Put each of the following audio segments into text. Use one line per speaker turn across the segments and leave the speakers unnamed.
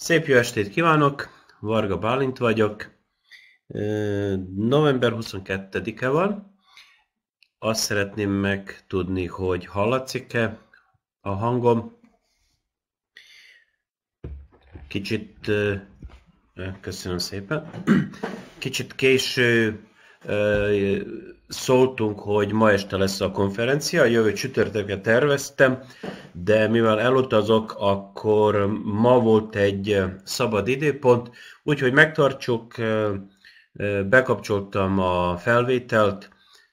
Szép jó estét kívánok! Varga Bálint vagyok. November 22-e van. Azt szeretném megtudni, hogy hallatszik-e a hangom. Kicsit, köszönöm szépen, kicsit késő szóltunk, hogy ma este lesz a konferencia, A jövő csütörtökre terveztem, de mivel elutazok, akkor ma volt egy szabad időpont, úgyhogy megtartsuk, bekapcsoltam a felvételt,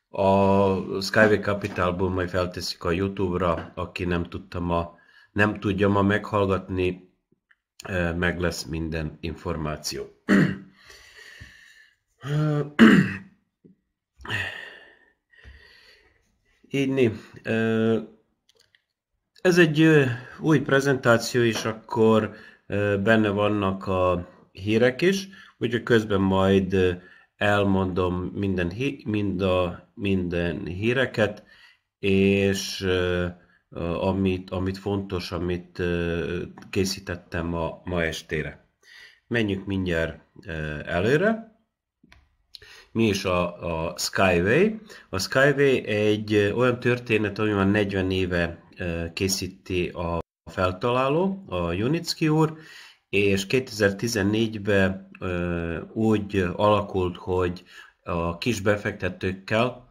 a Skyway Capitalból majd felteszik a Youtube-ra, aki nem, tudta ma, nem tudja ma meghallgatni, meg lesz minden információ. Inni. Ez egy új prezentáció, és akkor benne vannak a hírek is, úgyhogy közben majd elmondom minden, mind a, minden híreket, és amit, amit fontos, amit készítettem ma, ma estére. Menjünk mindjárt előre mi is a, a Skyway. A Skyway egy olyan történet, ami már 40 éve készíti a feltaláló, a Junicki úr, és 2014-ben úgy alakult, hogy a kis befektetőkkel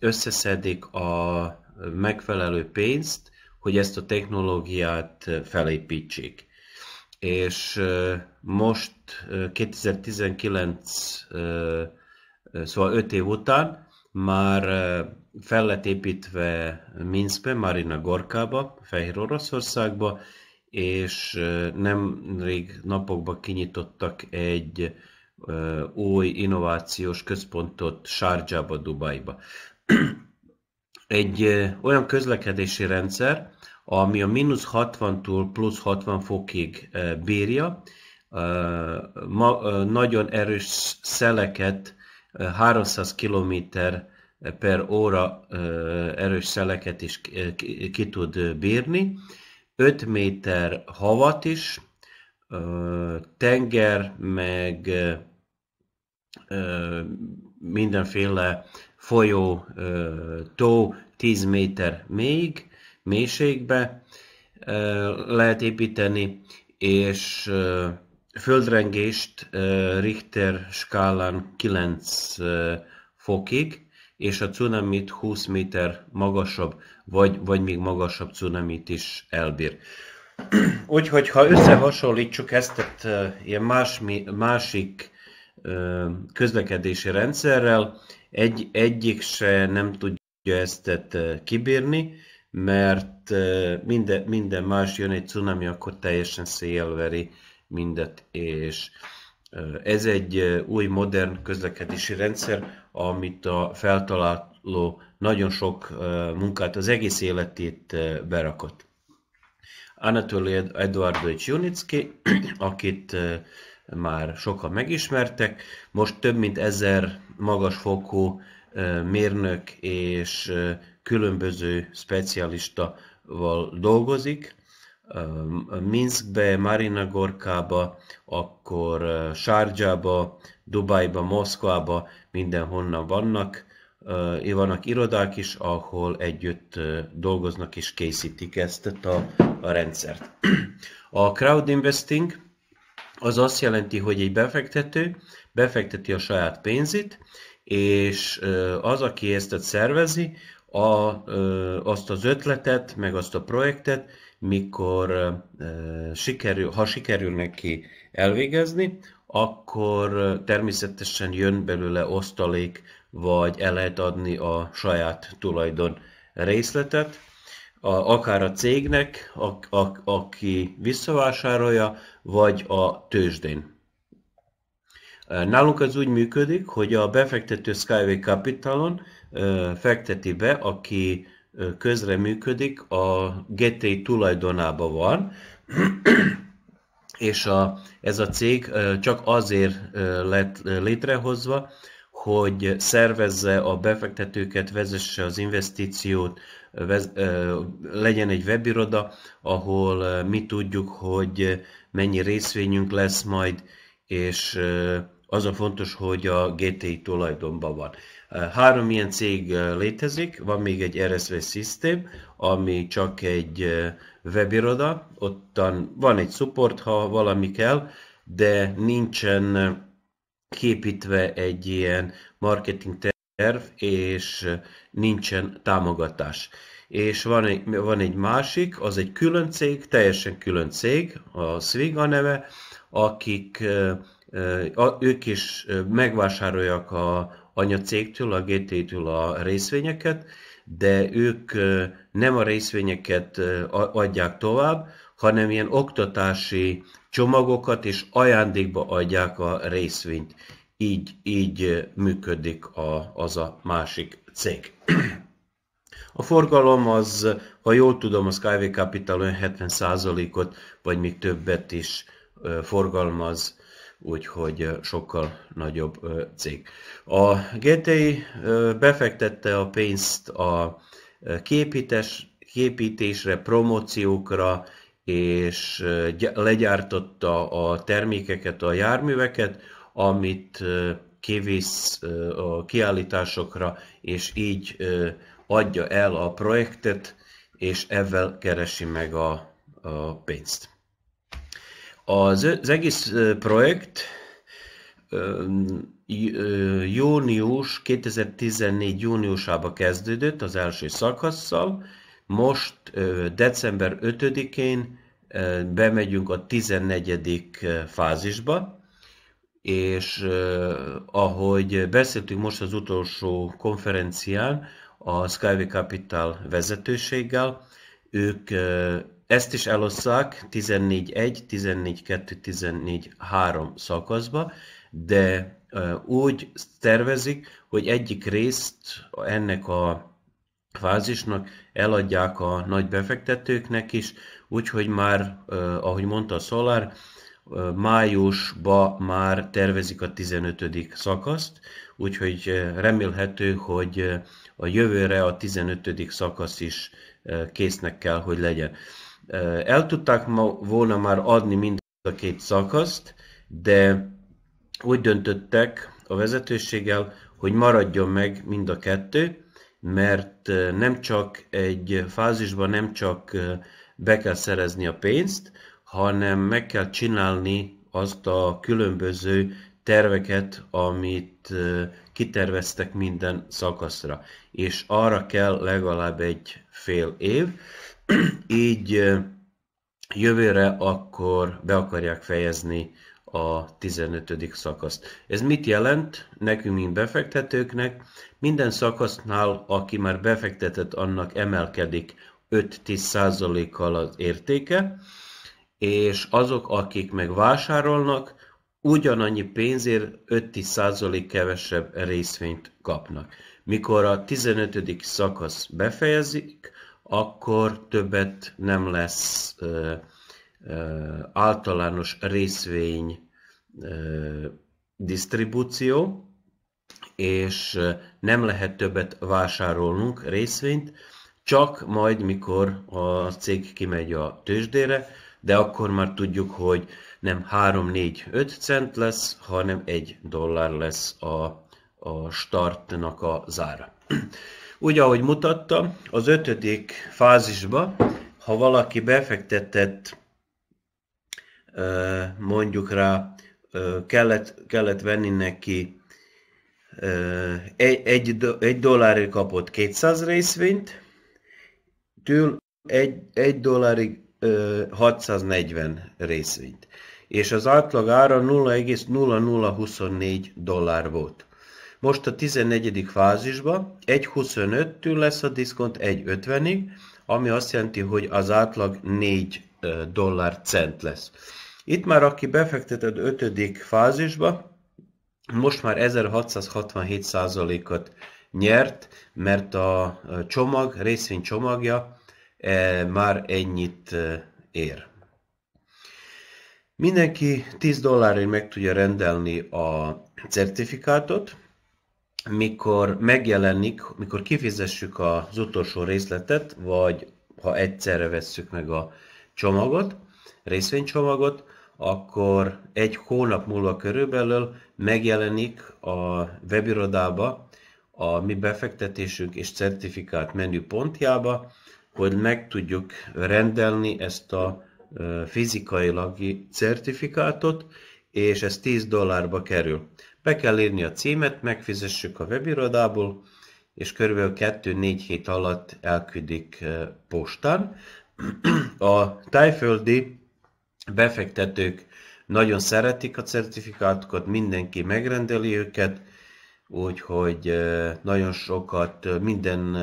összeszedik a megfelelő pénzt, hogy ezt a technológiát felépítsék. És most 2019 Szóval öt év után már fel lett építve Minszbe, Marina Gorkába, Fehér Oroszországba, és nemrég napokban kinyitottak egy új innovációs központot Sárgyába, Dubajba. Egy olyan közlekedési rendszer, ami a mínusz 60-tól plusz 60 fokig bírja, nagyon erős szeleket 300 km per óra erős szeleket is ki tud bírni, 5 méter havat is, tenger, meg mindenféle folyó, tó 10 méter még, mélységbe lehet építeni, és földrengést Richter skálán 9 fokig, és a cunamit 20 méter magasabb, vagy, vagy még magasabb cunamit is elbír. Úgyhogy ha összehasonlítsuk ezt tehát, ilyen más, másik közlekedési rendszerrel, egy, egyik se nem tudja ezt tehát, kibírni, mert minden, minden más jön egy cunami, akkor teljesen széjjelveri mindet, és ez egy új modern közlekedési rendszer, amit a feltaláló nagyon sok munkát, az egész életét berakott. Anatoly Eduardovics Junicki, akit már sokan megismertek, most több mint ezer magasfokú mérnök és különböző specialistaval dolgozik, Minskbe, Marina Gorkába, akkor Sárgyába, Dubajba, Moszkvába, mindenhonnan vannak. Vannak irodák is, ahol együtt dolgoznak és készítik ezt a, a rendszert. A crowd investing az azt jelenti, hogy egy befektető befekteti a saját pénzét, és az, aki ezt szervezi, a, azt az ötletet, meg azt a projektet, mikor sikerül, ha sikerül neki elvégezni, akkor természetesen jön belőle osztalék, vagy el lehet adni a saját tulajdon részletet, a, akár a cégnek, a, a, aki visszavásárolja, vagy a tőzsdén. Nálunk az úgy működik, hogy a befektető Skyway Capitalon fekteti be, aki közreműködik, a Getty tulajdonában van, és a, ez a cég csak azért lett létrehozva, hogy szervezze a befektetőket, vezesse az investíciót, vez, legyen egy webiroda, ahol mi tudjuk, hogy mennyi részvényünk lesz majd, és az a fontos, hogy a GTI tulajdonban van. Három ilyen cég létezik, van még egy RSV System, ami csak egy webiroda, ottan van egy support, ha valami kell, de nincsen képítve egy ilyen marketing terv, és nincsen támogatás. És van egy, van egy másik, az egy külön cég, teljesen külön cég, a Swiga neve, akik ők is megvásárolják a, anyacégtől, a GT-től a részvényeket, de ők nem a részvényeket adják tovább, hanem ilyen oktatási csomagokat és ajándékba adják a részvényt. Így, így működik a, az a másik cég. A forgalom az, ha jól tudom, a Skyway Capital olyan 70%-ot, vagy még többet is forgalmaz úgyhogy sokkal nagyobb cég. A GTI befektette a pénzt a képítés, képítésre, promóciókra, és legyártotta a termékeket, a járműveket, amit kivisz a kiállításokra, és így adja el a projektet, és ezzel keresi meg a, a pénzt. Az, az egész projekt június, 2014 júniusába kezdődött az első szakaszsal, most december 5-én bemegyünk a 14. fázisba, és ahogy beszéltünk most az utolsó konferencián, a Skyway Capital vezetőséggel, ők ezt is elosszák 14-1, 14-2, 14-3 szakaszba, de úgy tervezik, hogy egyik részt ennek a fázisnak eladják a nagy befektetőknek is, úgyhogy már, ahogy mondta a Solar, májusba már tervezik a 15. szakaszt, úgyhogy remélhető, hogy a jövőre a 15. szakasz is késznek kell, hogy legyen. El tudták volna már adni mind a két szakaszt, de úgy döntöttek a vezetőséggel, hogy maradjon meg mind a kettő, mert nem csak egy fázisban nem csak be kell szerezni a pénzt, hanem meg kell csinálni azt a különböző terveket, amit kiterveztek minden szakaszra. És arra kell legalább egy fél év, így jövőre akkor be akarják fejezni a 15. szakaszt. Ez mit jelent nekünk, mint befektetőknek? Minden szakasznál, aki már befektetett, annak emelkedik 5-10%-kal az értéke, és azok, akik meg vásárolnak, ugyanannyi pénzért 5-10% kevesebb részvényt kapnak. Mikor a 15. szakasz befejezik, akkor többet nem lesz ö, ö, általános részvény ö, disztribúció, és nem lehet többet vásárolnunk részvényt, csak majd, mikor a cég kimegy a tőzsdére, de akkor már tudjuk, hogy nem 3-4-5 cent lesz, hanem 1 dollár lesz a, a startnak a zára. Úgy, ahogy mutatta, az ötödik fázisba, ha valaki befektetett mondjuk rá, kellett, kellett venni neki egy, egy, egy dollárért kapott 200 részvényt, től egy, egy dollárig 640 részvényt. És az átlag ára 0,0024 dollár volt. Most a 14. fázisban 1.25-től lesz a diszkont 1.50-ig, ami azt jelenti, hogy az átlag 4 dollár cent lesz. Itt már aki befektetett 5. fázisba, most már 1667%-at nyert, mert a csomag, részvény csomagja e, már ennyit ér. Mindenki 10 dollárért meg tudja rendelni a certifikátot, mikor megjelenik, mikor kifizessük az utolsó részletet, vagy ha egyszerre vesszük meg a csomagot, részvénycsomagot, akkor egy hónap múlva körülbelül megjelenik a webirodába a mi befektetésünk és certifikát menü pontjába, hogy meg tudjuk rendelni ezt a fizikailag certifikátot, és ez 10 dollárba kerül. Be kell írni a címet, megfizessük a webirodából, és körülbelül 2-4 hét alatt elküldik postán. A tájföldi befektetők nagyon szeretik a certifikátokat, mindenki megrendeli őket, úgyhogy nagyon sokat minden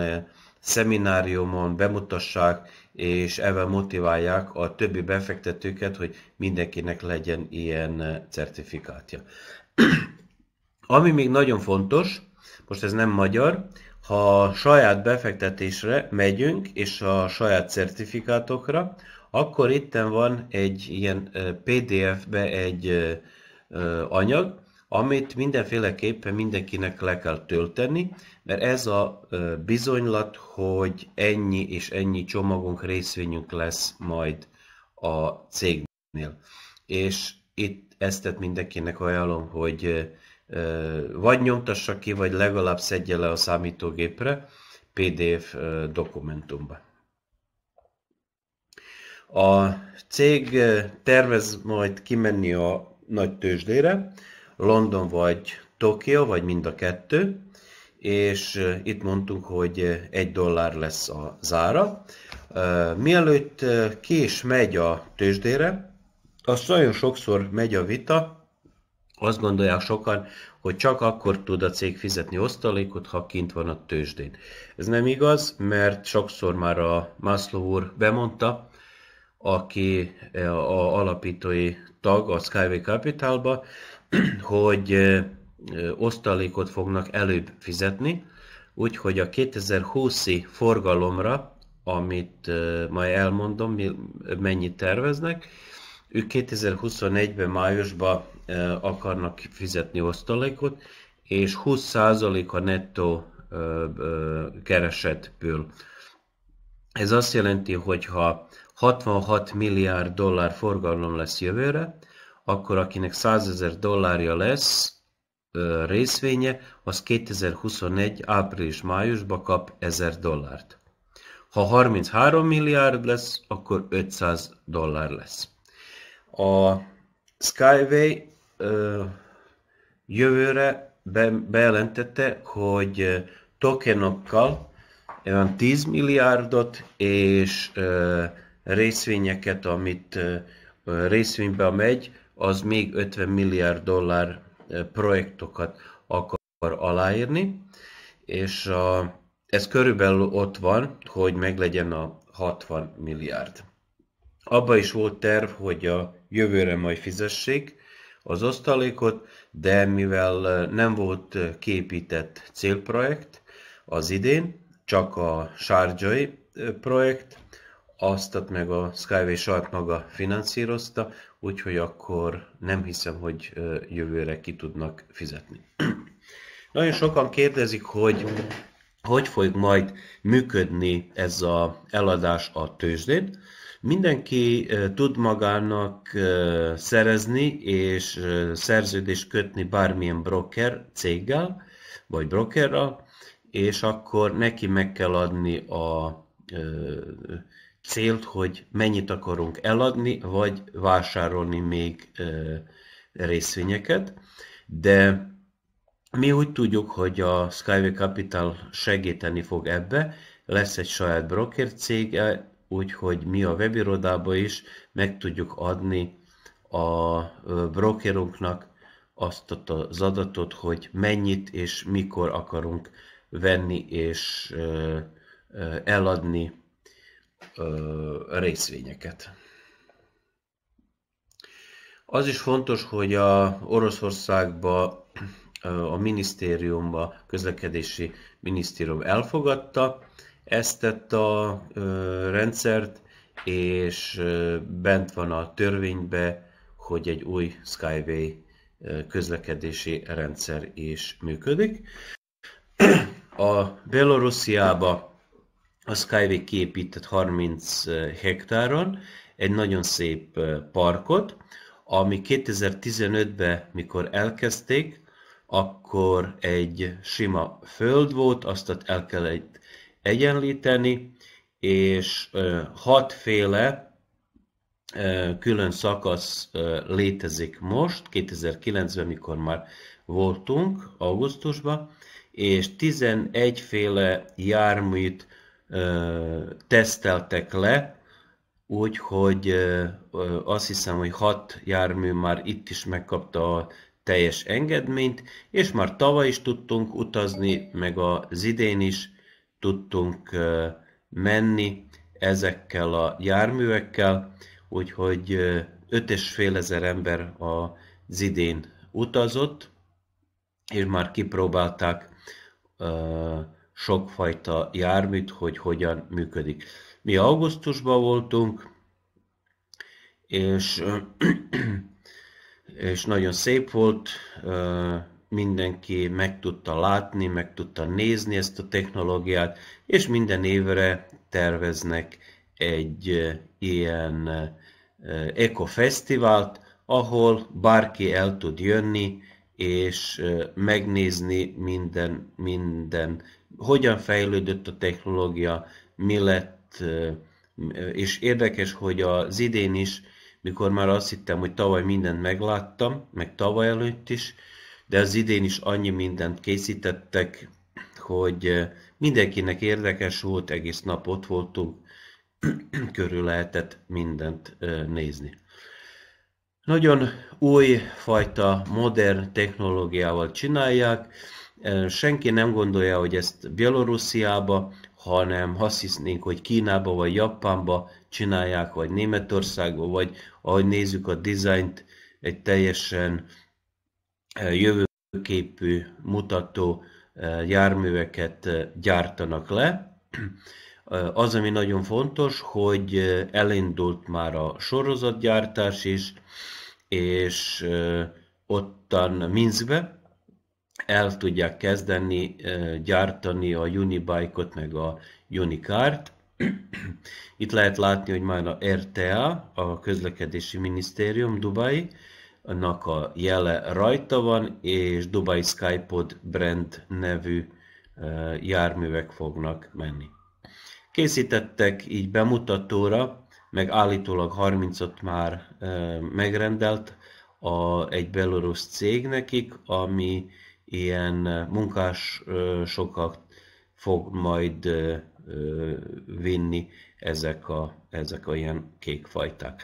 szemináriumon bemutassák, és ebben motiválják a többi befektetőket, hogy mindenkinek legyen ilyen certifikátja. Ami még nagyon fontos, most ez nem magyar, ha a saját befektetésre megyünk, és a saját certifikátokra, akkor itten van egy ilyen PDF-be egy anyag, amit mindenféleképpen mindenkinek le kell tölteni, mert ez a bizonylat, hogy ennyi és ennyi csomagunk, részvényünk lesz majd a cégnél. És itt ezt mindenkinek ajánlom, hogy vagy nyomtassa ki, vagy legalább szedje le a számítógépre PDF dokumentumba. A cég tervez majd kimenni a nagy tőzsdére, London vagy Tokio, vagy mind a kettő, és itt mondtunk, hogy egy dollár lesz a zára. Mielőtt ki is megy a tőzsdére, azt nagyon sokszor megy a vita, azt gondolják sokan, hogy csak akkor tud a cég fizetni osztalékot, ha kint van a tőzsdén. Ez nem igaz, mert sokszor már a Maslow úr bemondta, aki eh, a alapítói tag a Skyway Capitalba, hogy eh, osztalékot fognak előbb fizetni, úgyhogy a 2020-i forgalomra, amit eh, majd elmondom, mennyit terveznek, ők 2021-ben májusban akarnak fizetni osztalékot, és 20% a nettó keresetből. Ez azt jelenti, hogy ha 66 milliárd dollár forgalom lesz jövőre, akkor akinek 100 ezer dollárja lesz részvénye, az 2021 április-májusba kap 1000 dollárt. Ha 33 milliárd lesz, akkor 500 dollár lesz. A Skyway ö, jövőre be, bejelentette, hogy tokenokkal olyan 10 milliárdot és ö, részvényeket, amit ö, részvénybe megy, az még 50 milliárd dollár projektokat akar aláírni, és a, ez körülbelül ott van, hogy meglegyen a 60 milliárd. Abba is volt terv, hogy a jövőre majd fizessék az osztalékot, de mivel nem volt képített célprojekt az idén, csak a sárgyai projekt, azt meg a Skyway Shark maga finanszírozta, úgyhogy akkor nem hiszem, hogy jövőre ki tudnak fizetni. Nagyon sokan kérdezik, hogy hogy fog majd működni ez a eladás a tőzsdén. Mindenki tud magának szerezni és szerződést kötni bármilyen broker céggel, vagy brokerral, és akkor neki meg kell adni a célt, hogy mennyit akarunk eladni, vagy vásárolni még részvényeket, de mi úgy tudjuk, hogy a Skyway Capital segíteni fog ebbe, lesz egy saját broker cége, úgyhogy mi a webirodába is meg tudjuk adni a brokerunknak azt az adatot, hogy mennyit és mikor akarunk venni és eladni részvényeket. Az is fontos, hogy a Oroszországba a minisztériumba, közlekedési minisztérium elfogadta, ezt tett a rendszert, és bent van a törvénybe, hogy egy új Skyway közlekedési rendszer is működik. A Belorussziába a Skyway kiépített 30 hektáron egy nagyon szép parkot, ami 2015-ben, mikor elkezdték, akkor egy sima föld volt, azt el kellett egyenlíteni, és hatféle külön szakasz létezik most, 2009-ben, mikor már voltunk, augusztusban, és 11 féle járműt teszteltek le, úgyhogy azt hiszem, hogy 6 jármű már itt is megkapta a teljes engedményt, és már tavaly is tudtunk utazni, meg az idén is, tudtunk menni ezekkel a járművekkel, úgyhogy 5,5 ezer ember az idén utazott, és már kipróbálták sokfajta járműt, hogy hogyan működik. Mi augusztusban voltunk, és, és nagyon szép volt, mindenki meg tudta látni, meg tudta nézni ezt a technológiát, és minden évre terveznek egy eh, ilyen eh, ekofesztivált, ahol bárki el tud jönni, és eh, megnézni minden, minden, hogyan fejlődött a technológia, mi lett, és érdekes, hogy az idén is, mikor már azt hittem, hogy tavaly mindent megláttam, meg tavaly előtt is, de az idén is annyi mindent készítettek, hogy eh, mindenkinek érdekes volt, egész nap ott voltunk, körül lehetett mindent eh, nézni. Nagyon új fajta modern technológiával csinálják, eh, senki nem gondolja, hogy ezt Bielorussziába, hanem azt hisznénk, hogy Kínába vagy Japánba csinálják, vagy Németországba, vagy ahogy nézzük a dizájnt, egy teljesen jövőképű mutató járműveket gyártanak le. Az, ami nagyon fontos, hogy elindult már a sorozatgyártás is, és ottan Minskbe el tudják kezdeni gyártani a Unibike-ot, meg a Unicard. Itt lehet látni, hogy már a RTA, a közlekedési minisztérium Dubai, nak a jele rajta van, és Dubai Skypod brand nevű e, járművek fognak menni. Készítettek így bemutatóra, meg állítólag 30 már e, megrendelt a, egy belorusz cég nekik, ami ilyen munkás e, sokat fog majd vinni ezek a, ezek a ilyen kékfajták.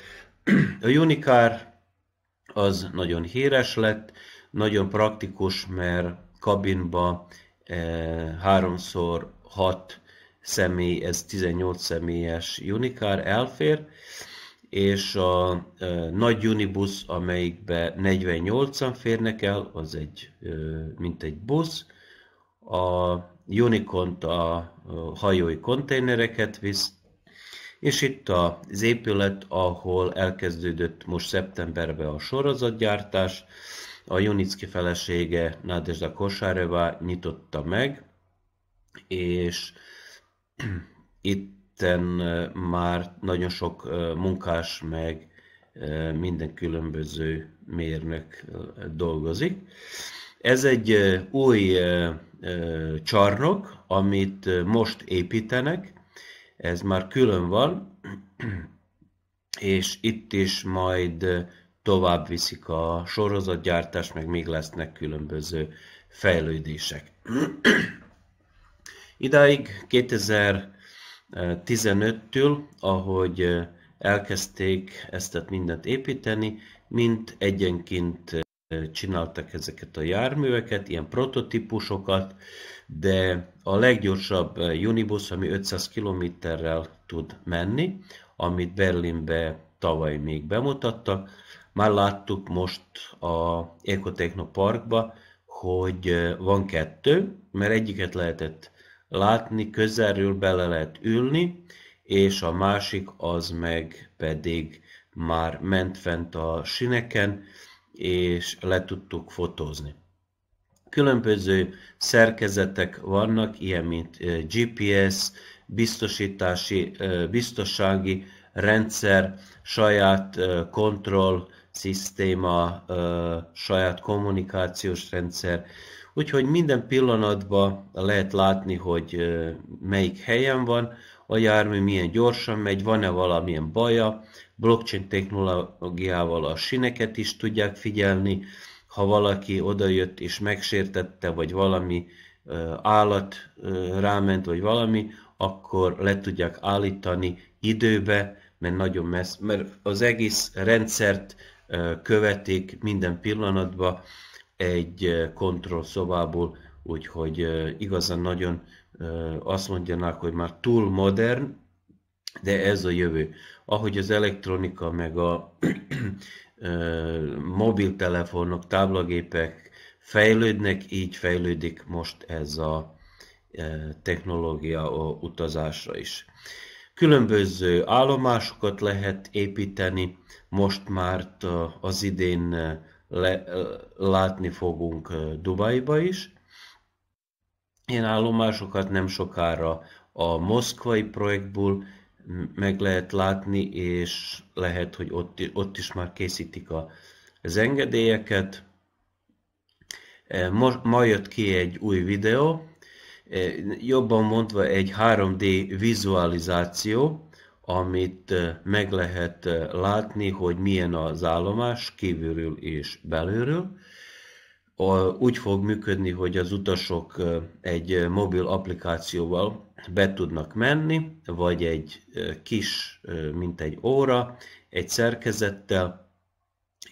A Unicar az nagyon híres lett, nagyon praktikus, mert kabinba eh, háromszor hat személy, ez 18 személyes Unikár elfér, és a e, nagy Unibusz, amelyikbe 48-an férnek el, az egy, e, mint egy busz, a Unicont a, a hajói konténereket visz, és itt az épület, ahol elkezdődött most szeptemberben a sorozatgyártás, a Junicki felesége Nadezhda Kosáreva nyitotta meg, és itten már nagyon sok munkás, meg minden különböző mérnök dolgozik. Ez egy új csarnok, amit most építenek, ez már külön van, és itt is majd tovább viszik a sorozatgyártást, meg még lesznek különböző fejlődések. Idáig 2015-től, ahogy elkezdték ezt mindent építeni, mint egyenként csináltak ezeket a járműveket, ilyen prototípusokat, de a leggyorsabb eh, Unibusz, ami 500 kilométerrel tud menni, amit Berlinbe tavaly még bemutattak, már láttuk most a Ecotechno Parkba, hogy eh, van kettő, mert egyiket lehetett látni, közelről bele lehet ülni, és a másik az meg pedig már ment fent a sineken, és le tudtuk fotózni. Különböző szerkezetek vannak, ilyen mint GPS, biztosítási, biztonsági rendszer, saját kontroll, szisztéma, saját kommunikációs rendszer. Úgyhogy minden pillanatban lehet látni, hogy melyik helyen van, a jármű milyen gyorsan megy, van-e valamilyen baja, blockchain technológiával a sineket is tudják figyelni, ha valaki odajött és megsértette, vagy valami állat ráment, vagy valami, akkor le tudják állítani időbe, mert nagyon messz, mert az egész rendszert követik minden pillanatban egy kontrollszobából, úgyhogy igazán nagyon azt mondjanak, hogy már túl modern, de ez a jövő. Ahogy az elektronika meg a mobiltelefonok, táblagépek fejlődnek, így fejlődik most ez a technológia a utazásra is. Különböző állomásokat lehet építeni, most már az idén le, látni fogunk Dubajba is. Ilyen állomásokat nem sokára a moszkvai projektból meg lehet látni, és lehet, hogy ott, ott is már készítik a, az engedélyeket. E, ma, ma jött ki egy új videó, e, jobban mondva egy 3D vizualizáció, amit e, meg lehet látni, hogy milyen az állomás kívülről és belülről. Úgy fog működni, hogy az utasok egy mobil applikációval be tudnak menni, vagy egy kis, mint egy óra, egy szerkezettel,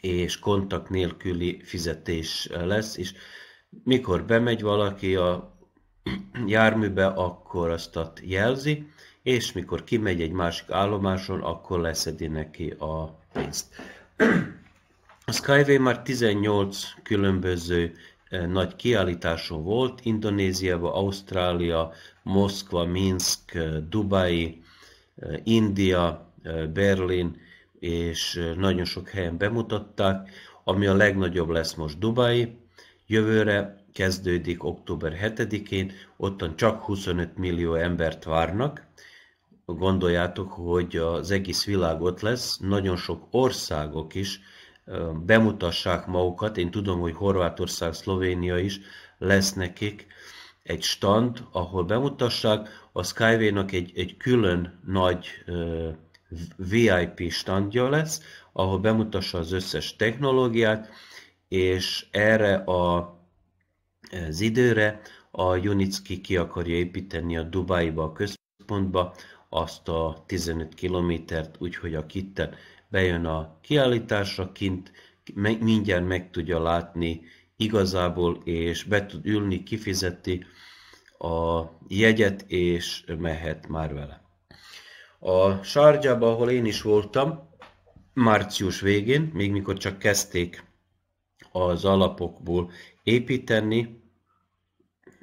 és kontakt nélküli fizetés lesz, és mikor bemegy valaki a járműbe, akkor azt jelzi, és mikor kimegy egy másik állomáson, akkor leszedi neki a pénzt. A Skyway már 18 különböző nagy kiállításon volt, Indonéziába, Ausztrália, Moszkva, Minsk, eh, Dubai, eh, India, eh, Berlin, és nagyon sok helyen bemutatták, ami a legnagyobb lesz most Dubai. Jövőre kezdődik október 7-én, ottan csak 25 millió embert várnak. Gondoljátok, hogy az egész világ ott lesz, nagyon sok országok is bemutassák magukat. Én tudom, hogy Horvátország, Szlovénia is lesz nekik egy stand, ahol bemutassák. A Skyway-nak egy, egy külön nagy VIP standja lesz, ahol bemutassa az összes technológiát, és erre a, az időre a Junitski ki akarja építeni a Dubaiba, a központba azt a 15 kilométert, úgyhogy a kitten bejön a kiállításra, kint mindjárt meg tudja látni igazából, és be tud ülni, kifizeti a jegyet, és mehet már vele. A Sárgyában, ahol én is voltam, március végén, még mikor csak kezdték az alapokból építeni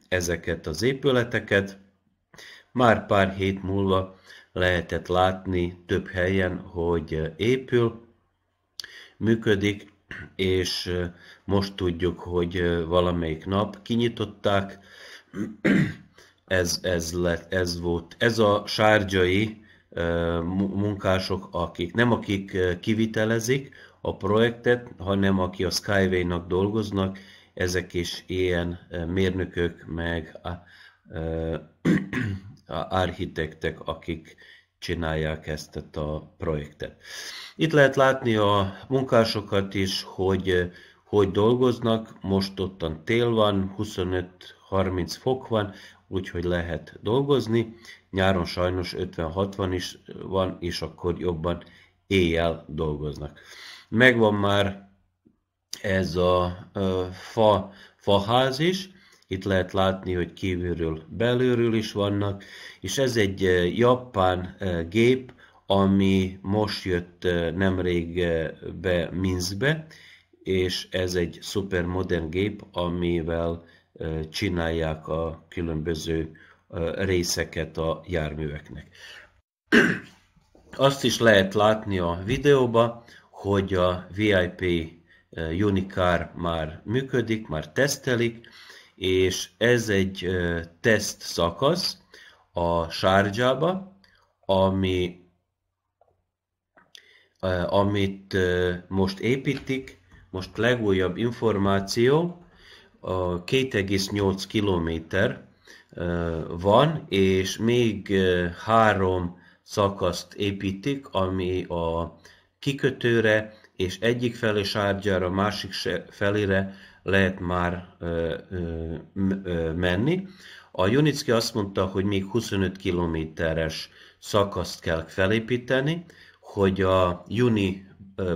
ezeket az épületeket, már pár hét múlva lehetett látni több helyen, hogy épül, működik, és most tudjuk, hogy valamelyik nap kinyitották. Ez, ez, lett, ez volt, ez a sárgyai munkások, akik nem akik kivitelezik a projektet, hanem aki a Skyway-nak dolgoznak, ezek is ilyen mérnökök, meg architektek, akik csinálják ezt a projektet. Itt lehet látni a munkásokat is, hogy hogy dolgoznak, most ottan tél van, 25-30 fok van, úgyhogy lehet dolgozni. Nyáron sajnos 50-60 is van, és akkor jobban éjjel dolgoznak. Megvan már ez a fa, faház is, itt lehet látni, hogy kívülről, belülről is vannak, és ez egy japán gép, ami most jött nemrég be Minskbe, és ez egy szuper modern gép, amivel csinálják a különböző részeket a járműveknek. Azt is lehet látni a videóba, hogy a VIP Unicar már működik, már tesztelik, és ez egy teszt szakasz a sárgyába, ami, amit most építik, most legújabb információ, a 2,8 kilométer van, és még három szakaszt építik, ami a kikötőre és egyik felé sárgyára, másik felére lehet már menni. A Junicki azt mondta, hogy még 25 kilométeres szakaszt kell felépíteni, hogy a Juni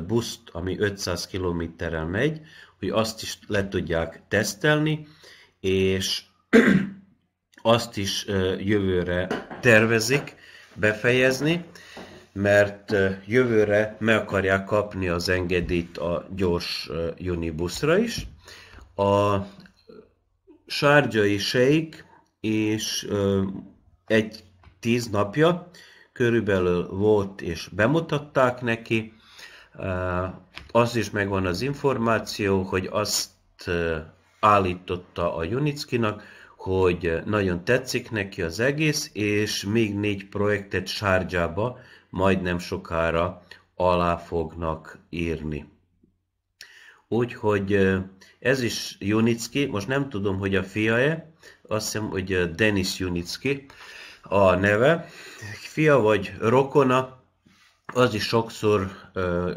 buszt, ami 500 kilométerrel megy, hogy azt is le tudják tesztelni, és azt is jövőre tervezik befejezni, mert jövőre meg akarják kapni az engedélyt a gyors Unibuszra is. A sárgyai seik és egy tíz napja körülbelül volt és bemutatták neki, az is megvan az információ, hogy azt állította a Junickinak, hogy nagyon tetszik neki az egész, és még négy projektet sárgyába majdnem sokára alá fognak írni. Úgyhogy ez is Junicki, most nem tudom, hogy a fia-e, azt hiszem, hogy Denis Junicki a neve, fia vagy rokona az is sokszor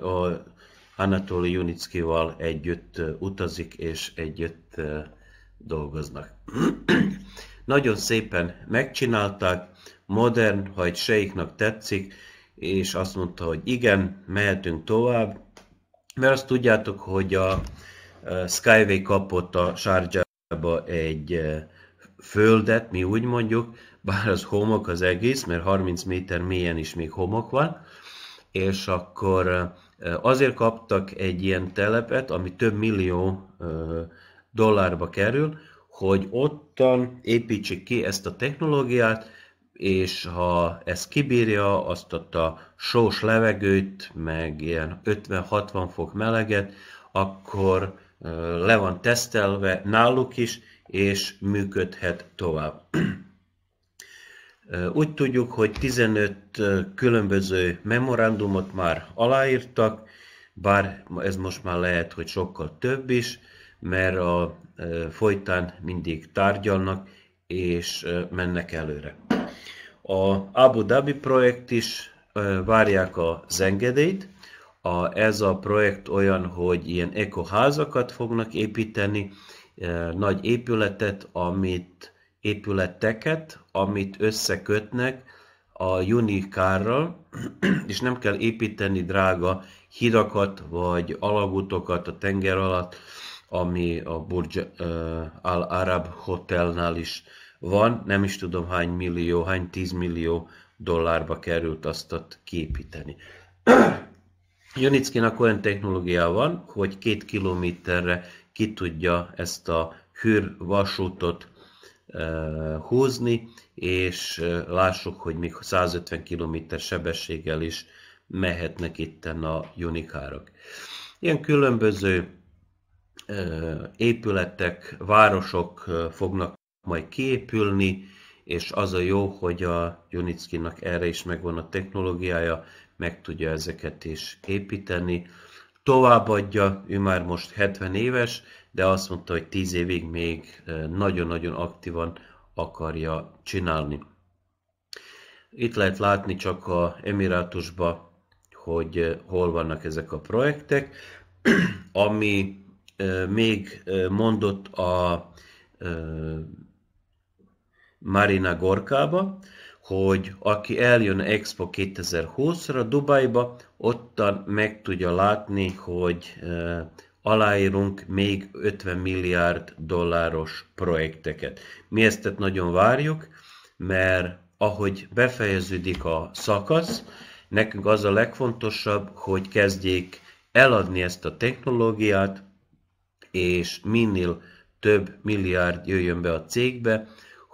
a Anatoly Junickival együtt utazik, és együtt dolgoznak. Nagyon szépen megcsinálták, modern, ha egy seiknak tetszik, és azt mondta, hogy igen, mehetünk tovább, mert azt tudjátok, hogy a Skyway kapott a sárgyába egy földet, mi úgy mondjuk, bár az homok az egész, mert 30 méter mélyen is még homok van, és akkor azért kaptak egy ilyen telepet, ami több millió dollárba kerül, hogy ottan építsék ki ezt a technológiát, és ha ez kibírja azt ott a sós levegőt, meg ilyen 50-60 fok meleget, akkor le van tesztelve náluk is, és működhet tovább. Úgy tudjuk, hogy 15 különböző memorandumot már aláírtak, bár ez most már lehet, hogy sokkal több is, mert a folytán mindig tárgyalnak és mennek előre. A Abu Dhabi projekt is várják az engedélyt. A, ez a projekt olyan, hogy ilyen ekoházakat fognak építeni, nagy épületet, amit épületeket, amit összekötnek a Unikárral, és nem kell építeni drága hidakat vagy alagutokat a tenger alatt, ami a Burj Al Arab Hotelnál is van. Nem is tudom hány millió, hány tízmillió dollárba került azt ott kiépíteni. Junickinak olyan technológia van, hogy két kilométerre ki tudja ezt a hűr vasútot húzni, és lássuk, hogy még 150 km sebességgel is mehetnek itten a junikárok. Ilyen különböző épületek, városok fognak majd kiépülni, és az a jó, hogy a Junickinak erre is megvan a technológiája, meg tudja ezeket is építeni továbbadja, ő már most 70 éves, de azt mondta, hogy 10 évig még nagyon-nagyon aktívan akarja csinálni. Itt lehet látni csak a Emirátusba, hogy hol vannak ezek a projektek. Ami még mondott a Marina Gorkába, hogy aki eljön Expo 2020-ra Dubajba, ottan meg tudja látni, hogy aláírunk még 50 milliárd dolláros projekteket. Mi ezt tehát nagyon várjuk, mert ahogy befejeződik a szakasz, nekünk az a legfontosabb, hogy kezdjék eladni ezt a technológiát, és minél több milliárd jöjjön be a cégbe,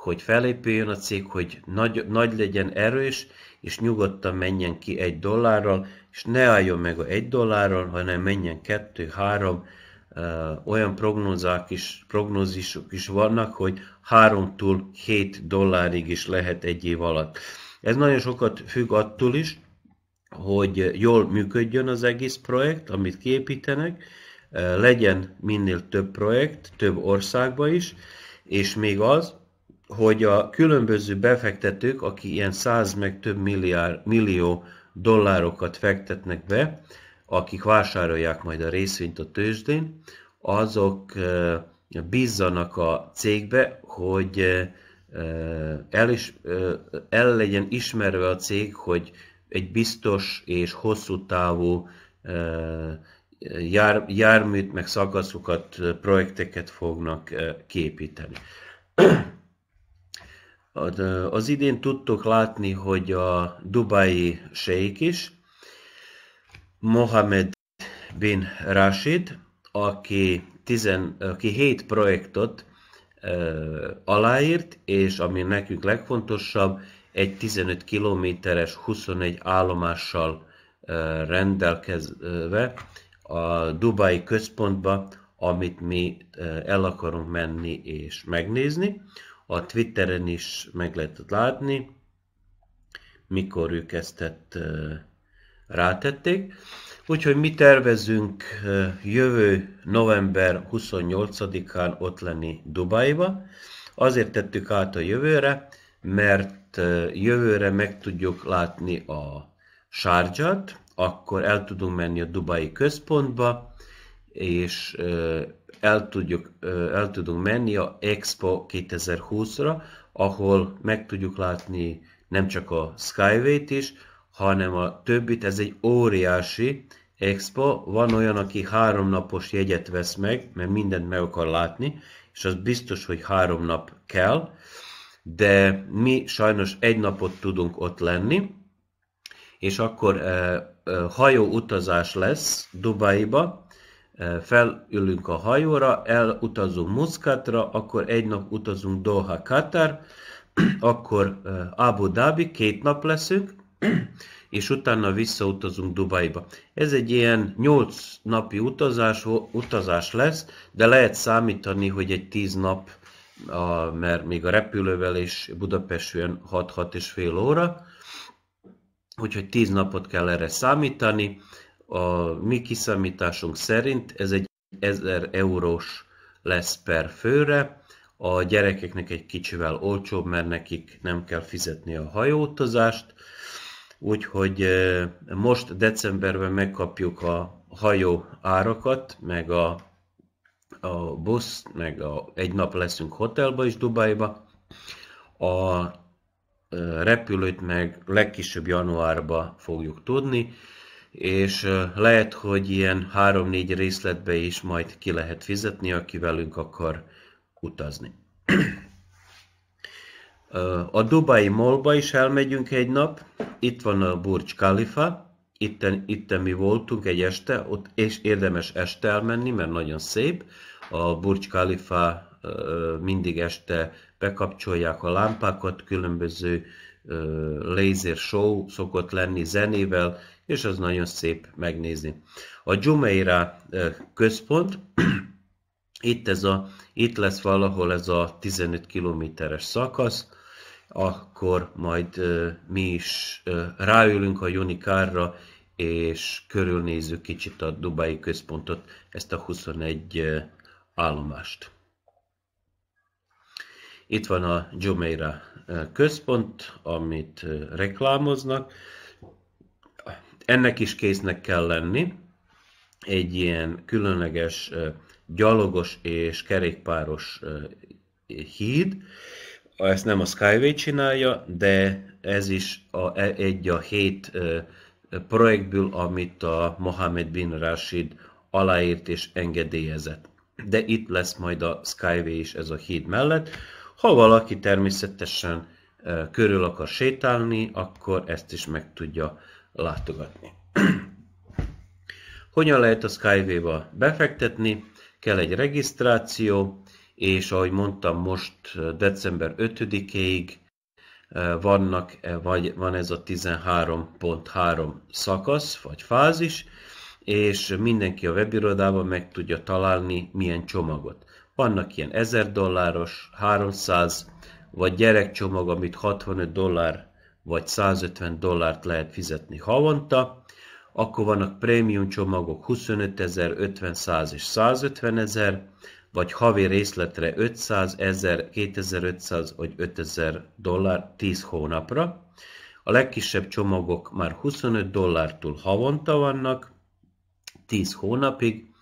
hogy felépüljön a cég, hogy nagy, nagy legyen erős, és nyugodtan menjen ki egy dollárral, és ne álljon meg a egy dollárral, hanem menjen kettő, három, olyan prognózák is, prognózisok is vannak, hogy háromtól tól dollárig is lehet egy év alatt. Ez nagyon sokat függ attól is, hogy jól működjön az egész projekt, amit kiépítenek, legyen minél több projekt, több országba is, és még az, hogy a különböző befektetők, akik ilyen száz meg több milliárd, millió dollárokat fektetnek be, akik vásárolják majd a részvényt a tőzsdén, azok eh, bízzanak a cégbe, hogy eh, eh, el, is, el legyen ismerve a cég, hogy egy biztos és hosszú távú jár, járműt, meg szakaszokat, projekteket fognak képíteni. Az idén tudtuk látni, hogy a dubai sejk is, Mohamed bin Rashid, aki, tizen, aki hét projektot uh, aláírt, és ami nekünk legfontosabb, egy 15 kilométeres, 21 állomással uh, rendelkezve a Dubai központba, amit mi uh, el akarunk menni és megnézni a Twitteren is meg lehetett látni, mikor ők ezt tett, eh, rátették. Úgyhogy mi tervezünk eh, jövő november 28-án ott lenni Dubajba. Azért tettük át a jövőre, mert eh, jövőre meg tudjuk látni a sárgyat, akkor el tudunk menni a Dubai központba, és el, tudjuk, el tudunk menni a Expo 2020-ra, ahol meg tudjuk látni nem csak a Skyway-t is, hanem a többit, ez egy óriási expo, van olyan, aki három napos jegyet vesz meg, mert mindent meg akar látni, és az biztos, hogy három nap kell, de mi sajnos egy napot tudunk ott lenni, és akkor hajó utazás lesz Dubaiba, felülünk a hajóra, elutazunk Muscatra, akkor egy nap utazunk Doha, Katar, akkor Abu Dhabi, két nap leszünk, és utána visszautazunk Dubajba. Ez egy ilyen 8 napi utazás, utazás lesz, de lehet számítani, hogy egy 10 nap, a, mert még a repülővel is Budapestön 6-6 és fél óra, úgyhogy 10 napot kell erre számítani, a mi kiszámításunk szerint ez egy 1000 eurós lesz per főre, a gyerekeknek egy kicsivel olcsóbb, mert nekik nem kell fizetni a hajóutazást, úgyhogy most decemberben megkapjuk a hajó árakat, meg a, a busz, meg a, egy nap leszünk hotelba is Dubajba, a repülőt meg legkisebb januárba fogjuk tudni, és lehet, hogy ilyen három-négy részletbe is majd ki lehet fizetni, aki velünk akar utazni. A Dubai Mallba is elmegyünk egy nap, itt van a Burj Khalifa, itten, itten mi voltunk egy este, ott és érdemes este elmenni, mert nagyon szép. A Burj Khalifa mindig este bekapcsolják a lámpákat, különböző laser show szokott lenni zenével, és az nagyon szép megnézni. A Jumeirah központ, itt, ez a, itt lesz valahol ez a 15 kilométeres szakasz, akkor majd mi is ráülünk a Unicarra, és körülnézzük kicsit a Dubai központot, ezt a 21 állomást. Itt van a Jumeirah központ, amit reklámoznak. Ennek is késznek kell lenni, egy ilyen különleges gyalogos és kerékpáros híd. Ezt nem a Skyway csinálja, de ez is a, e, egy a hét projektből, amit a Mohamed Bin Rashid aláírt és engedélyezett. De itt lesz majd a Skyway is ez a híd mellett. Ha valaki természetesen körül akar sétálni, akkor ezt is meg tudja látogatni. Hogyan lehet a Skyway-ba befektetni? Kell egy regisztráció, és ahogy mondtam, most december 5-ig vannak, e, vagy van ez a 13.3 szakasz, vagy fázis, és mindenki a webirodában meg tudja találni milyen csomagot. Vannak ilyen 1000 dolláros, 300, vagy gyerekcsomag, amit 65 dollár vagy 150 dollárt lehet fizetni havonta, akkor vannak prémium csomagok 25 ezer, 50, 100 és 150 ezer, vagy havi részletre 500 ezer, 2500 vagy 5000 dollár 10 hónapra. A legkisebb csomagok már 25 dollártól havonta vannak, 10 hónapig,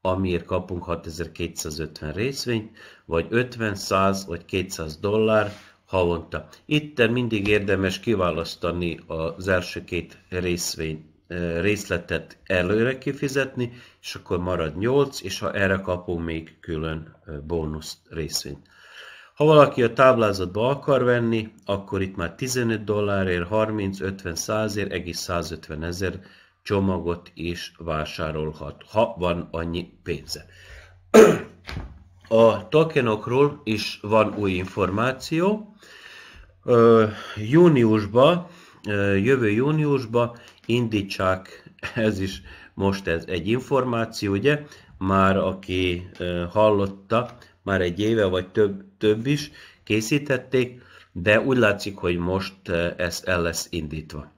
amiért kapunk 6250 részvényt, vagy 50, 100 vagy 200 dollár, havonta. Itt mindig érdemes kiválasztani az első két részvény, eh, részletet előre kifizetni, és akkor marad 8, és ha erre kapunk még külön eh, bónusz részvényt. Ha valaki a táblázatba akar venni, akkor itt már 15 dollárért, 30, 50, 100 ér, egész 150 ezer csomagot is vásárolhat, ha van annyi pénze. A tokenokról is van új információ júniusba, jövő júniusba indítsák, ez is most ez egy információ, ugye, már aki hallotta, már egy éve vagy több, több is készítették, de úgy látszik, hogy most ez el lesz indítva.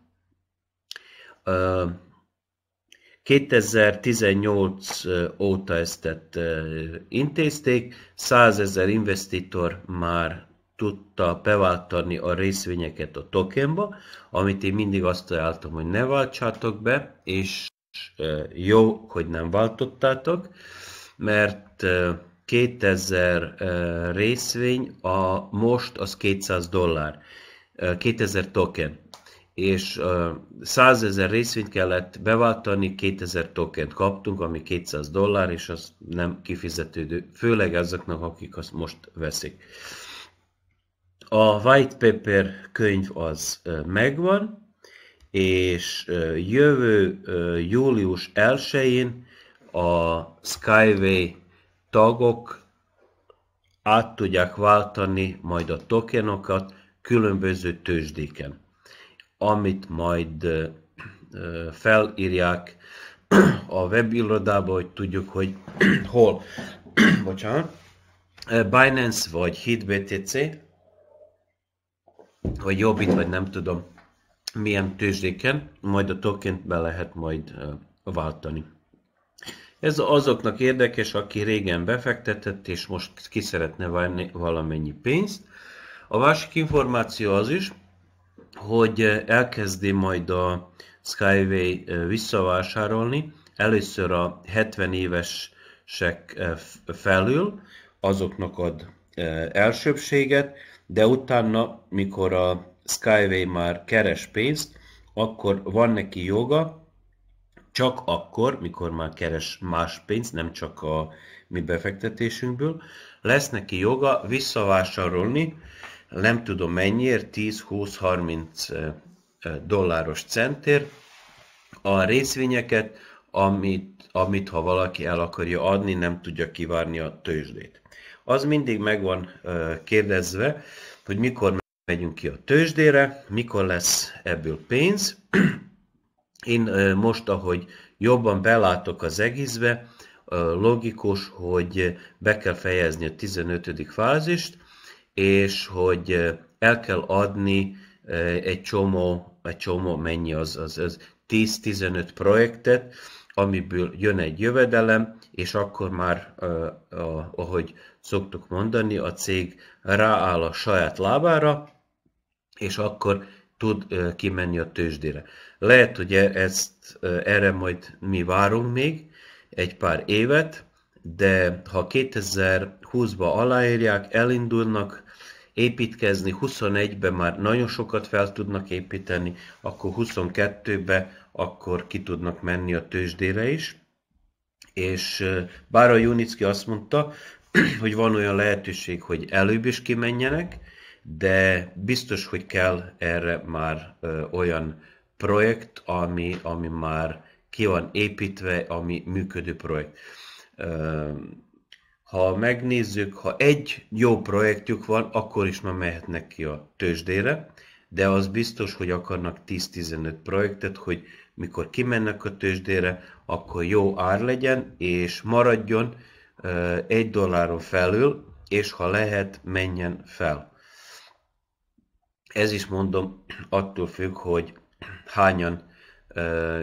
2018 óta ezt intézték, 100 ezer investitor már tudta beváltani a részvényeket a tokenba, amit én mindig azt ajánlottam, hogy ne váltsátok be, és jó, hogy nem váltottátok, mert 2000 részvény, a most az 200 dollár, 2000 token, és 100 ezer részvényt kellett beváltani, 2000 tokent kaptunk, ami 200 dollár, és az nem kifizetődő, főleg azoknak, akik azt most veszik. A White Paper könyv az megvan, és jövő július 1-én a Skyway tagok át tudják váltani majd a tokenokat különböző tőzsdéken, amit majd felírják a webirodába, hogy tudjuk, hogy hol. Bocsánat. Binance vagy HitBTC, vagy itt vagy nem tudom milyen tőzsdéken, majd a tokent be lehet majd váltani. Ez azoknak érdekes, aki régen befektetett, és most ki szeretne várni valamennyi pénzt. A másik információ az is, hogy elkezdi majd a Skyway visszavásárolni, először a 70 évesek felül, azoknak ad elsőbséget, de utána, mikor a Skyway már keres pénzt, akkor van neki joga, csak akkor, mikor már keres más pénzt, nem csak a mi befektetésünkből, lesz neki joga visszavásárolni, nem tudom mennyiért, 10-20-30 dolláros centért a részvényeket, amit, amit ha valaki el akarja adni, nem tudja kivárni a tőzsdét az mindig meg van kérdezve, hogy mikor megyünk ki a tőzsdére, mikor lesz ebből pénz. Én most, ahogy jobban belátok az egészbe, logikus, hogy be kell fejezni a 15. fázist, és hogy el kell adni egy csomó, egy csomó mennyi az, az, az 10-15 projektet, amiből jön egy jövedelem, és akkor már, ahogy szoktuk mondani, a cég rááll a saját lábára, és akkor tud kimenni a tőzsdére. Lehet, hogy e-, ezt, erre majd mi várunk még egy pár évet, de ha 2020-ba aláírják, elindulnak építkezni, 21-ben már nagyon sokat fel tudnak építeni, akkor 22-ben akkor ki tudnak menni a tőzsdére is. És bár a Junicki azt mondta, hogy van olyan lehetőség, hogy előbb is kimenjenek, de biztos, hogy kell erre már olyan projekt, ami, ami már ki van építve, ami működő projekt. Ha megnézzük, ha egy jó projektjük van, akkor is már mehetnek ki a tőzsdére, de az biztos, hogy akarnak 10-15 projektet, hogy mikor kimennek a tőzsdére, akkor jó ár legyen, és maradjon egy dolláron felül, és ha lehet, menjen fel. Ez is mondom, attól függ, hogy hányan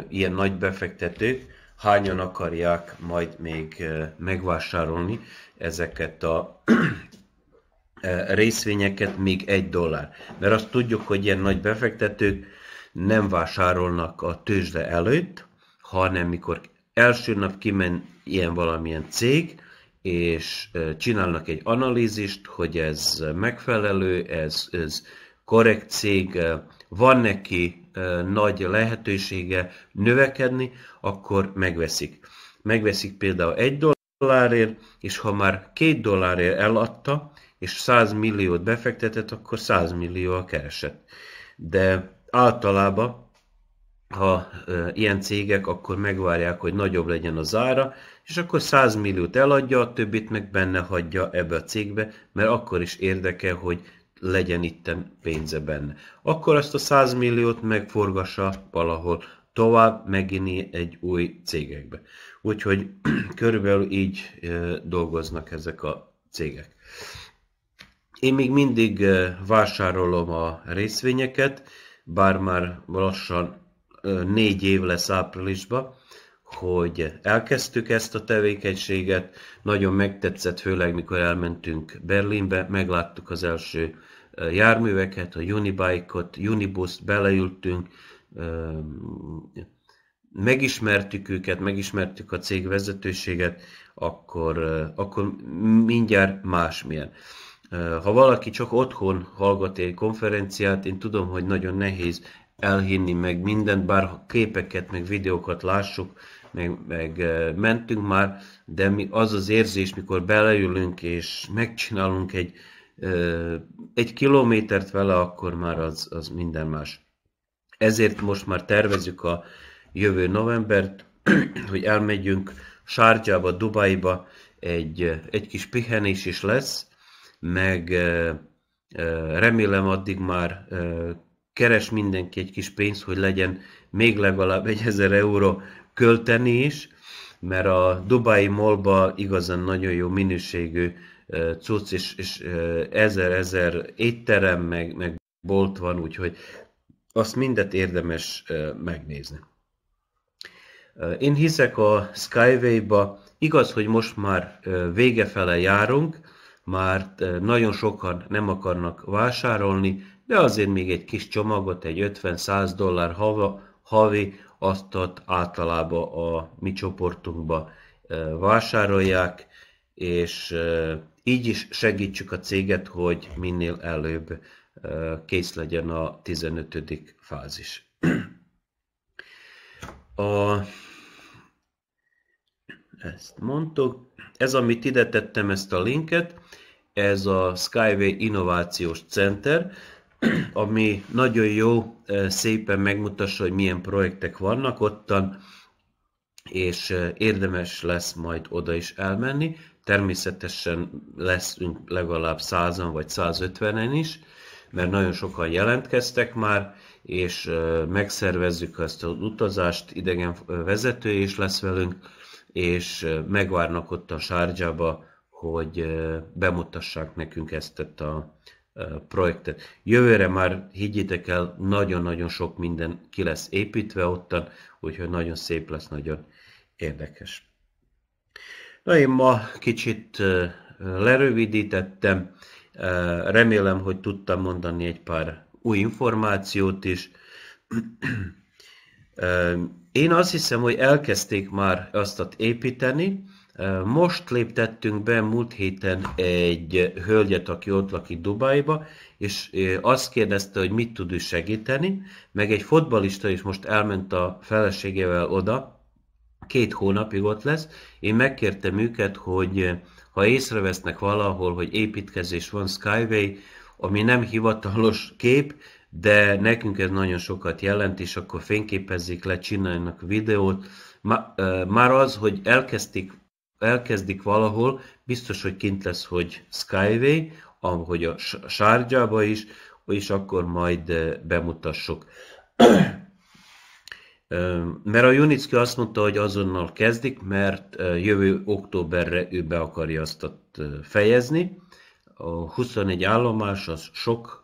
ilyen nagy befektetők, hányan akarják majd még megvásárolni ezeket a részvényeket még egy dollár. Mert azt tudjuk, hogy ilyen nagy befektetők nem vásárolnak a tőzsde előtt, hanem mikor első nap kimen ilyen valamilyen cég, és csinálnak egy analízist, hogy ez megfelelő, ez, ez korrekt cég, van neki nagy lehetősége növekedni, akkor megveszik. Megveszik például egy dollárért, és ha már két dollárért eladta, és 100 milliót befektetett, akkor 100 millió a keresett. De általában, ha e, ilyen cégek, akkor megvárják, hogy nagyobb legyen az ára, és akkor 100 milliót eladja, a többit meg benne hagyja ebbe a cégbe, mert akkor is érdeke, hogy legyen itt pénze benne. Akkor azt a 100 milliót megforgassa valahol tovább meginni egy új cégekbe. Úgyhogy körülbelül így dolgoznak ezek a cégek. Én még mindig vásárolom a részvényeket, bár már lassan négy év lesz áprilisban, hogy elkezdtük ezt a tevékenységet, nagyon megtetszett, főleg mikor elmentünk Berlinbe, megláttuk az első járműveket, a Unibike-ot, Unibuszt, beleültünk, megismertük őket, megismertük a cég vezetőséget, akkor, akkor mindjárt másmilyen. Ha valaki csak otthon hallgat egy konferenciát, én tudom, hogy nagyon nehéz elhinni meg mindent, bár képeket, meg videókat lássuk, meg, meg mentünk már, de mi az az érzés, mikor beleülünk és megcsinálunk egy, egy kilométert vele, akkor már az, az minden más. Ezért most már tervezzük a jövő novembert, hogy elmegyünk Sárgyába, Dubaiba, egy, egy kis pihenés is lesz, meg remélem addig már keres mindenki egy kis pénzt, hogy legyen még legalább egy ezer euró költeni is, mert a Dubai Mallba igazán nagyon jó minőségű cucc, és, és ezer-ezer étterem, meg, meg bolt van, úgyhogy azt mindet érdemes megnézni. Én hiszek a Skyway-ba, igaz, hogy most már végefele járunk, már eh, nagyon sokan nem akarnak vásárolni, de azért még egy kis csomagot, egy 50-100 dollár hava, havi, azt ott általában a mi csoportunkba eh, vásárolják, és eh, így is segítsük a céget, hogy minél előbb kész legyen a 15. fázis. A ezt mondtuk. Ez, amit ide tettem, ezt a linket, ez a Skyway Innovációs Center, ami nagyon jó, eh, szépen megmutassa, hogy milyen projektek vannak ottan, és eh, érdemes lesz majd oda is elmenni. Természetesen leszünk legalább 100-an vagy 150-en is, mert nagyon sokan jelentkeztek már, és eh, megszervezzük ezt az utazást, idegen vezető is lesz velünk, és megvárnak ott a sárgyába, hogy bemutassák nekünk ezt a projektet. Jövőre már higgyétek el, nagyon-nagyon sok minden ki lesz építve ottan, úgyhogy nagyon szép lesz, nagyon érdekes. Na én ma kicsit lerövidítettem, remélem, hogy tudtam mondani egy pár új információt is. Én azt hiszem, hogy elkezdték már azt építeni, most léptettünk be múlt héten egy hölgyet, aki ott lakik Dubajba, és azt kérdezte, hogy mit tud ő segíteni, meg egy fotbalista is most elment a feleségével oda, két hónapig ott lesz. Én megkértem őket, hogy ha észrevesznek valahol, hogy építkezés van Skyway, ami nem hivatalos kép, de nekünk ez nagyon sokat jelent, és akkor fényképezzék le, csináljanak videót. Már az, hogy elkezdik, elkezdik valahol, biztos, hogy kint lesz, hogy Skyway, ahogy a sárgyába is, és akkor majd bemutassuk. Mert a Junicki azt mondta, hogy azonnal kezdik, mert jövő októberre ő be akarja azt fejezni. A 21 állomás az sok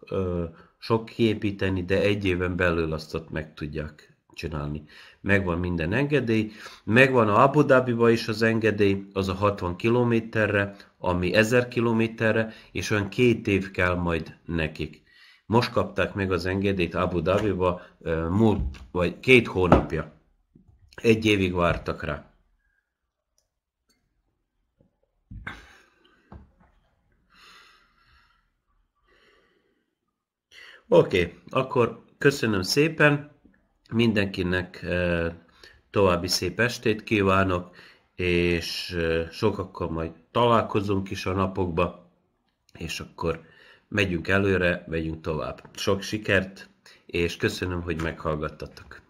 sok kiépíteni, de egy éven belül azt ott meg tudják csinálni. Megvan minden engedély, megvan a Abu Dhabiba is az engedély, az a 60 kilométerre, ami 1000 kilométerre, és olyan két év kell majd nekik. Most kapták meg az engedélyt Abu Dhabiba múlt, vagy két hónapja. Egy évig vártak rá. Oké, okay, akkor köszönöm szépen, mindenkinek eh, további szép estét kívánok, és eh, sokakkal majd találkozunk is a napokba, és akkor megyünk előre, megyünk tovább. Sok sikert, és köszönöm, hogy meghallgattatok.